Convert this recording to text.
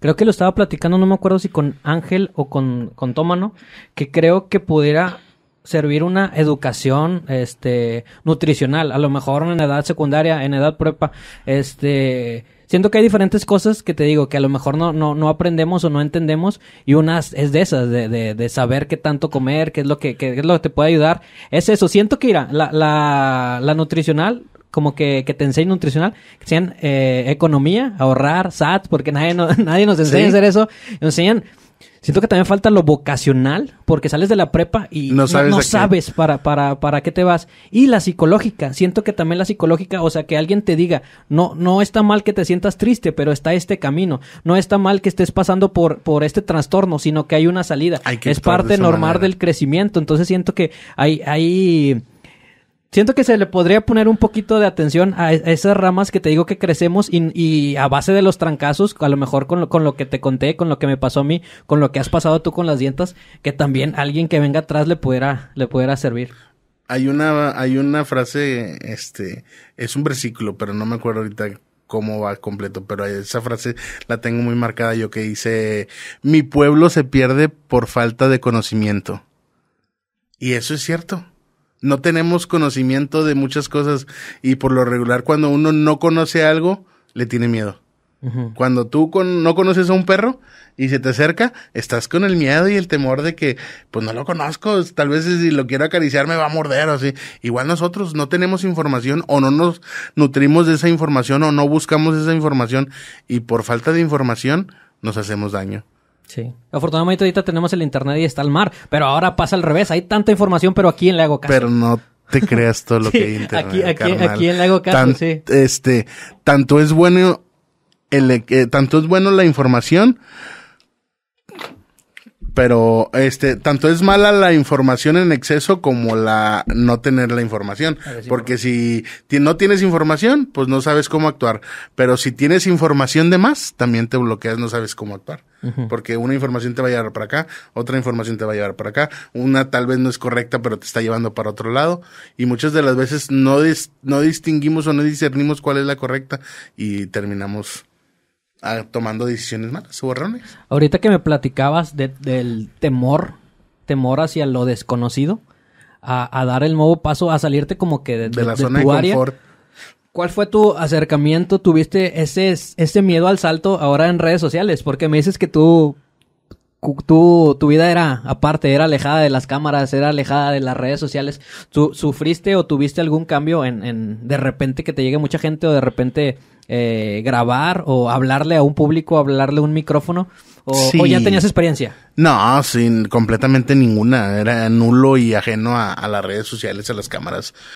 Creo que lo estaba platicando, no me acuerdo si con Ángel o con, con Tómano, que creo que pudiera servir una educación este nutricional, a lo mejor en edad secundaria, en edad prepa, este siento que hay diferentes cosas que te digo que a lo mejor no, no, no aprendemos o no entendemos y una es de esas, de, de, de saber qué tanto comer, qué es lo que, qué es lo que te puede ayudar. Es eso, siento que irá, la, la, la nutricional como que, te enseñen nutricional, que sean economía, ahorrar, SAT, porque nadie, nadie nos enseña a hacer eso. Nos enseñan Siento que también falta lo vocacional, porque sales de la prepa y no sabes, para, para, para qué te vas. Y la psicológica, siento que también la psicológica, o sea, que alguien te diga, no, no está mal que te sientas triste, pero está este camino. No está mal que estés pasando por, por este trastorno, sino que hay una salida. es parte normal del crecimiento. Entonces siento que hay, hay Siento que se le podría poner un poquito de atención a, e-, esas ramas que te digo que crecemos y, a base de los trancazos, a lo mejor con lo, con lo que te conté, con lo que me pasó a mí, con lo que has pasado tú con las dientas, que también alguien que venga atrás le pudiera, le pudiera servir. Hay una, hay una frase, este, es un versículo, pero no me acuerdo ahorita cómo va completo, pero esa frase la tengo muy marcada yo que dice, mi pueblo se pierde por falta de conocimiento. Y eso es cierto no tenemos conocimiento de muchas cosas y por lo regular cuando uno no conoce algo, le tiene miedo. Cuando tú no conoces a un perro y se te acerca, estás con el miedo y el temor de que, pues no lo conozco, tal vez si lo quiero acariciar me va a morder o así. Igual nosotros no tenemos información o no nos nutrimos de esa información o no buscamos esa información y por falta de información nos hacemos daño. Sí. Afortunadamente ahorita tenemos el internet y está el mar, pero ahora pasa al revés. Hay tanta información, pero aquí en Lago hago caso? Pero no te creas todo lo que hay internet, aquí, aquí, aquí caso? sí. Este, tanto es bueno... El, eh, tanto es bueno la información pero este tanto es mala la información en exceso como la no tener la información ah, porque si no tienes información pues no sabes cómo actuar pero si tienes información de más también te bloqueas no sabes cómo actuar porque una información te va a llevar para acá otra información te va a llevar para acá una tal vez no es correcta pero te está llevando para otro lado y muchas de las veces no no distinguimos o no discernimos cuál es la correcta y terminamos tomando decisiones malas o erróneas. Ahorita que me platicabas del temor, temor hacia lo desconocido, a, dar el nuevo paso, a salirte como que de, la zona de confort. ¿Cuál fue tu acercamiento? ¿Tuviste ese, ese miedo al salto ahora en redes sociales? Porque me dices que tú, tu vida era aparte, era alejada de las cámaras, era alejada de las redes sociales. ¿Tú sufriste o tuviste algún cambio en, en de repente que te llegue mucha gente o de repente eh, grabar o hablarle a un público, hablarle a un micrófono? O, ya tenías experiencia? No, sin completamente ninguna. Era nulo y ajeno a, las redes sociales, a las cámaras.